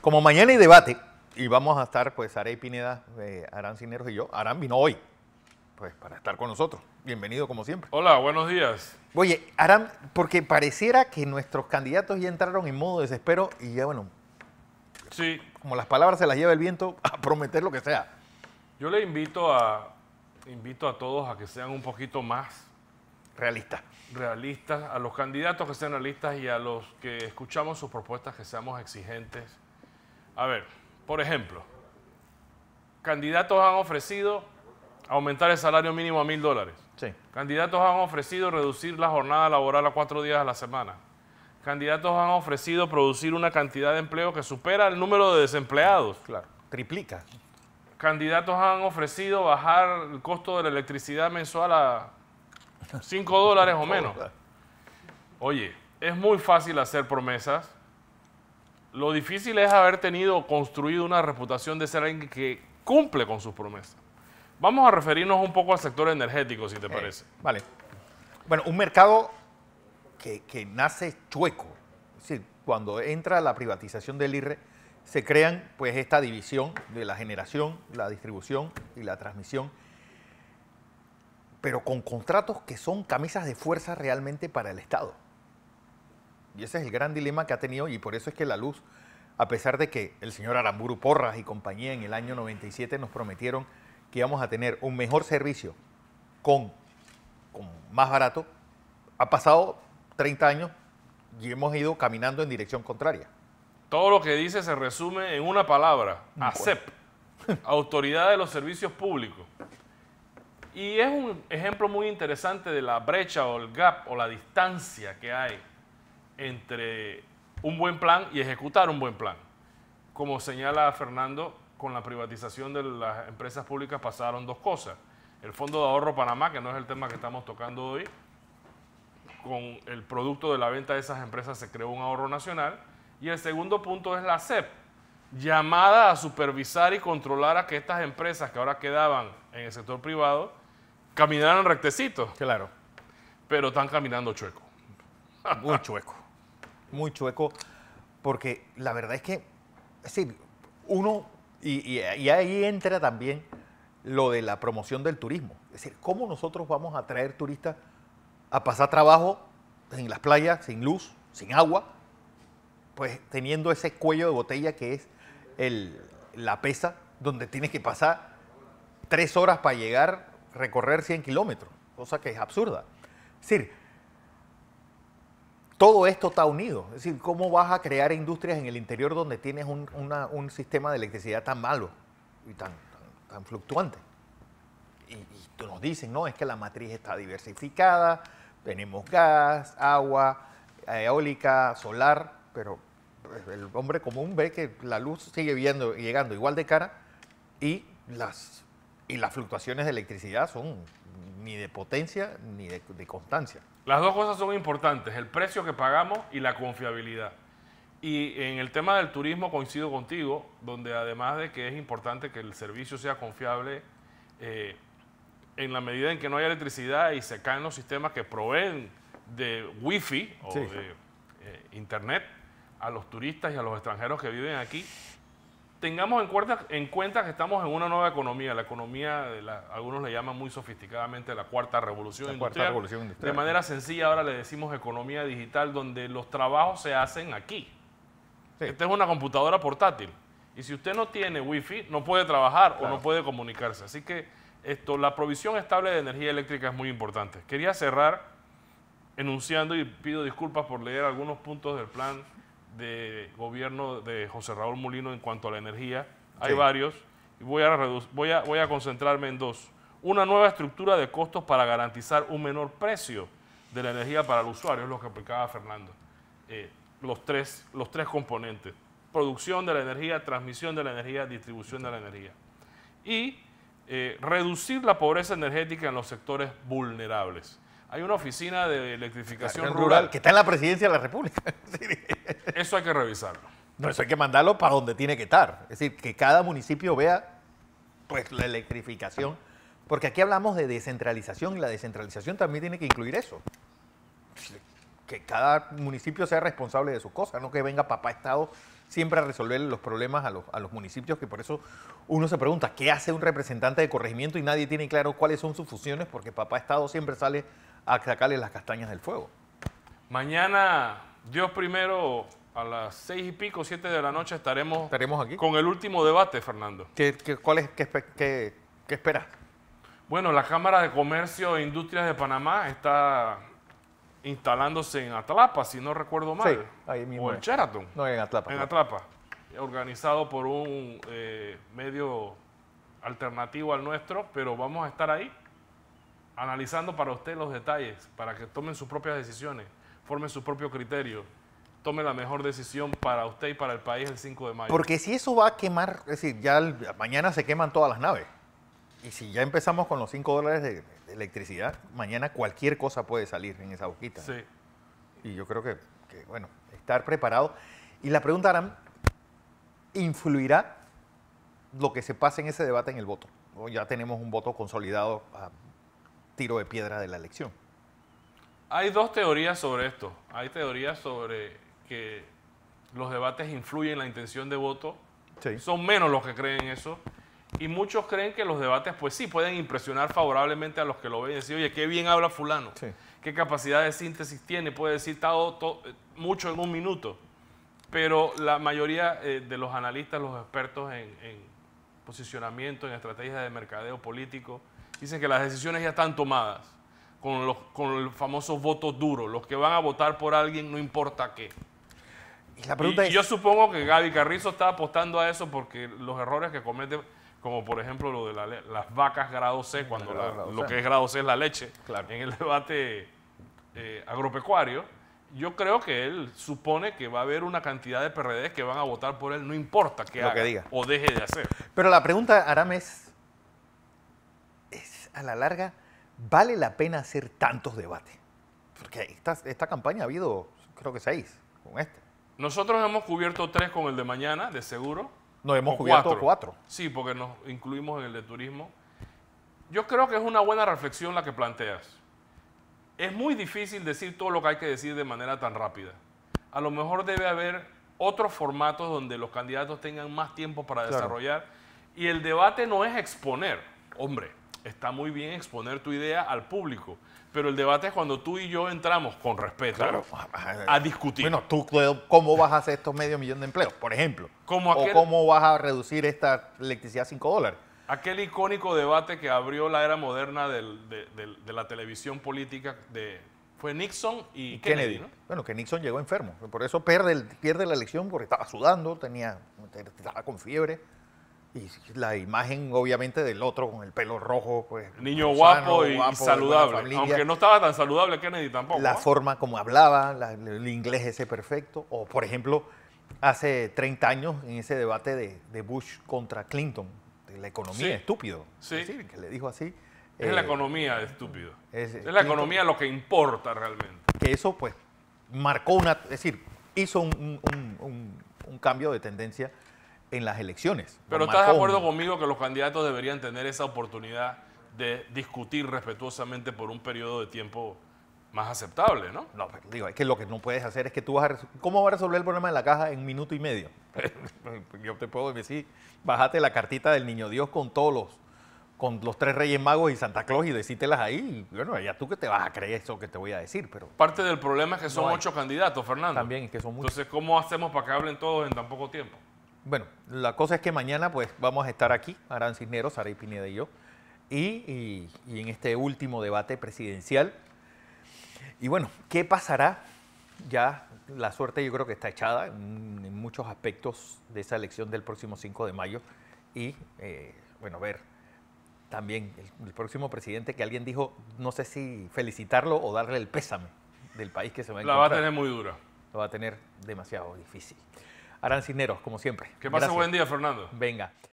Como mañana hay debate, y vamos a estar, pues, Arey Pineda, eh, Arán Cineros y yo. Arán vino hoy, pues, para estar con nosotros. Bienvenido, como siempre. Hola, buenos días. Oye, Arán, porque pareciera que nuestros candidatos ya entraron en modo desespero y ya, bueno, sí. como las palabras se las lleva el viento, a prometer lo que sea. Yo le invito a, invito a todos a que sean un poquito más realistas. Realistas, a los candidatos que sean realistas y a los que escuchamos sus propuestas que seamos exigentes a ver, por ejemplo, candidatos han ofrecido aumentar el salario mínimo a mil dólares. Sí. Candidatos han ofrecido reducir la jornada laboral a cuatro días a la semana. Candidatos han ofrecido producir una cantidad de empleo que supera el número de desempleados. Claro, triplica. Candidatos han ofrecido bajar el costo de la electricidad mensual a cinco dólares o menos. Oye, es muy fácil hacer promesas, lo difícil es haber tenido construido una reputación de ser alguien que cumple con sus promesas. Vamos a referirnos un poco al sector energético, si te eh, parece. Vale. Bueno, un mercado que, que, nace chueco. Es cuando entra la privatización del IRRE, se crean pues esta división de la generación, la distribución y la transmisión, pero con contratos que son camisas de fuerza realmente para el Estado. Y ese es el gran dilema que ha tenido y por eso es que la luz, a pesar de que el señor Aramburu Porras y compañía en el año 97 nos prometieron que íbamos a tener un mejor servicio con, con más barato, ha pasado 30 años y hemos ido caminando en dirección contraria. Todo lo que dice se resume en una palabra, mm. ACEP, Autoridad de los Servicios Públicos. Y es un ejemplo muy interesante de la brecha o el gap o la distancia que hay entre un buen plan y ejecutar un buen plan. Como señala Fernando, con la privatización de las empresas públicas pasaron dos cosas. El Fondo de Ahorro Panamá, que no es el tema que estamos tocando hoy, con el producto de la venta de esas empresas se creó un ahorro nacional. Y el segundo punto es la CEP, llamada a supervisar y controlar a que estas empresas que ahora quedaban en el sector privado caminaran rectecitos. Claro. Pero están caminando chueco. Muy chueco muy chueco, porque la verdad es que, es decir, uno, y, ahí entra también lo de la promoción del turismo. Es decir, ¿cómo nosotros vamos a traer turistas a pasar trabajo en las playas, sin luz, sin agua, pues teniendo ese cuello de botella que es el, la pesa, donde tienes que pasar tres horas para llegar, recorrer 100 kilómetros, cosa que es absurda. Es decir, todo esto está unido. Es decir, ¿cómo vas a crear industrias en el interior donde tienes un, sistema de electricidad tan malo y tan, fluctuante? Y, y, nos dicen, no, es que la matriz está diversificada, tenemos gas, agua, eólica, solar, pero el hombre común ve que la luz sigue viendo, llegando igual de cara y las y las fluctuaciones de electricidad son ni de potencia ni de, constancia. Las dos cosas son importantes, el precio que pagamos y la confiabilidad. Y en el tema del turismo coincido contigo, donde además de que es importante que el servicio sea confiable, eh, en la medida en que no hay electricidad y se caen los sistemas que proveen de wifi o de eh, internet a los turistas y a los extranjeros que viven aquí, tengamos en cuenta, en cuenta que estamos en una nueva economía, la economía, de la, algunos le llaman muy sofisticadamente la cuarta revolución industrial. De manera sencilla ahora le decimos economía digital, donde los trabajos se hacen aquí. Esta es una computadora portátil. Y si usted no tiene wifi, no puede trabajar o no puede comunicarse. Así que esto, la provisión estable de energía eléctrica es muy importante. Quería cerrar enunciando y pido disculpas por leer algunos puntos del plan de gobierno de José Raúl Mulino en cuanto a la energía. Hay varios. Y voy a, voy, voy a concentrarme en dos. Una nueva estructura de costos para garantizar un menor precio de la energía para el usuario, es lo que aplicaba Fernando. Eh, los, tres, los tres componentes. Producción de la energía, transmisión de la energía, distribución de la energía. Y eh, reducir la pobreza energética en los sectores vulnerables. Hay una oficina de electrificación rural, que está en la presidencia de la República. eso hay que revisarlo. No, eso hay que mandarlo para donde tiene que estar. Es decir, que cada municipio vea pues la electrificación. Porque aquí hablamos de descentralización y la descentralización también tiene que incluir eso. Que cada municipio sea responsable de sus cosas, no que venga papá Estado siempre a resolver los problemas a los, a los municipios, que por eso uno se pregunta, ¿qué hace un representante de corregimiento y nadie tiene claro cuáles son sus funciones? Porque papá Estado siempre sale a sacarle las castañas del fuego. Mañana, Dios primero, a las seis y pico, siete de la noche estaremos, con el último debate, Fernando. ¿Qué, cuál es, qué, qué, esperas? Bueno, la Cámara de Comercio e Industrias de Panamá está instalándose en Atlapa, si no recuerdo mal. Sí, ahí O en Sheraton. No, en Atlapa. En Organizado por un eh, medio alternativo al nuestro, pero vamos a estar ahí analizando para usted los detalles, para que tomen sus propias decisiones, formen su propio criterio, tomen la mejor decisión para usted y para el país el 5 de mayo. Porque si eso va a quemar, es decir, ya mañana se queman todas las naves. Y si ya empezamos con los 5 dólares de, electricidad, mañana cualquier cosa puede salir en esa boquita. Sí. Y yo creo que, bueno, estar preparado. Y la pregunta, ¿influirá lo que se pase en ese debate en el voto? O Ya tenemos un voto consolidado a ah, tiro de piedra de la elección. Hay dos teorías sobre esto. Hay teorías sobre que los debates influyen en la intención de voto. Son menos los que creen eso. Y muchos creen que los debates, pues sí, pueden impresionar favorablemente a los que lo ven y decir, oye, qué bien habla fulano, qué capacidad de síntesis tiene, puede decir todo, eh, mucho en un minuto. Pero la mayoría eh, de los analistas, los expertos en, posicionamiento, en estrategias de mercadeo político. Dicen que las decisiones ya están tomadas con los, con los famosos votos duros, los que van a votar por alguien no importa qué. Y la pregunta Yo supongo que Gaby Carrizo está apostando a eso porque los errores que comete, como por ejemplo lo de las vacas grado C, cuando lo que es grado C es la leche, en el debate eh, agropecuario, yo creo que él supone que va a haber una cantidad de PRD que van a votar por él, no importa qué haga o deje de hacer. Pero la pregunta, Aram, es, a la larga, ¿vale la pena hacer tantos debates? Porque esta, campaña ha habido, creo que seis, con este. Nosotros hemos cubierto tres con el de mañana, de seguro. Nos hemos cubierto cuatro. Sí, porque nos incluimos en el de turismo. Yo creo que es una buena reflexión la que planteas es muy difícil decir todo lo que hay que decir de manera tan rápida. A lo mejor debe haber otros formatos donde los candidatos tengan más tiempo para desarrollar. Y el debate no es exponer. Hombre, está muy bien exponer tu idea al público. Pero el debate es cuando tú y yo entramos con respeto a discutir. Bueno, tú, ¿cómo vas a hacer estos medio millón de empleos, por ejemplo? O cómo vas a reducir esta electricidad a 5 dólares aquel icónico debate que abrió la era moderna de, la televisión política de fue Nixon y, Kennedy. Bueno, que Nixon llegó enfermo, por eso pierde, pierde la elección porque estaba sudando, tenía, estaba con fiebre. Y la imagen, obviamente, del otro con el pelo rojo. Pues, Niño guapo, y, saludable. Aunque no estaba tan saludable Kennedy tampoco. La forma como hablaba, el inglés ese perfecto. O, por ejemplo, hace 30 años en ese debate de Bush contra Clinton la economía, estúpido. Sí. Es que le dijo así. Es la eh, economía, estúpido. Es, la economía lo que importa realmente. Que eso, pues, marcó una. Es decir, hizo un, un cambio de tendencia en las elecciones. Pero estás de acuerdo conmigo que los candidatos deberían tener esa oportunidad de discutir respetuosamente por un periodo de tiempo más aceptable, ¿no? No, pero digo, es que lo que no puedes hacer es que tú vas a... ¿Cómo vas a resolver el problema de la caja en minuto y medio? Yo te puedo decir, bájate la cartita del niño Dios con todos los, con los tres reyes magos y Santa Claus y decítelas ahí. Bueno, ya tú que te vas a creer eso que te voy a decir, pero... Parte del problema es que son ocho candidatos, Fernando. También, es que son muchos. Entonces, ¿cómo hacemos para que hablen todos en tan poco tiempo? Bueno, la cosa es que mañana pues vamos a estar aquí, Arán Cisneros, Saray Pineda y yo, y en este último debate presidencial... Y bueno, ¿qué pasará? Ya la suerte yo creo que está echada en, muchos aspectos de esa elección del próximo 5 de mayo. Y eh, bueno, ver también el, próximo presidente que alguien dijo, no sé si felicitarlo o darle el pésame del país que se va a encontrar. La va a tener muy dura. Lo va a tener demasiado difícil. Arán Cisneros, como siempre. Que pase buen día, Fernando. Venga.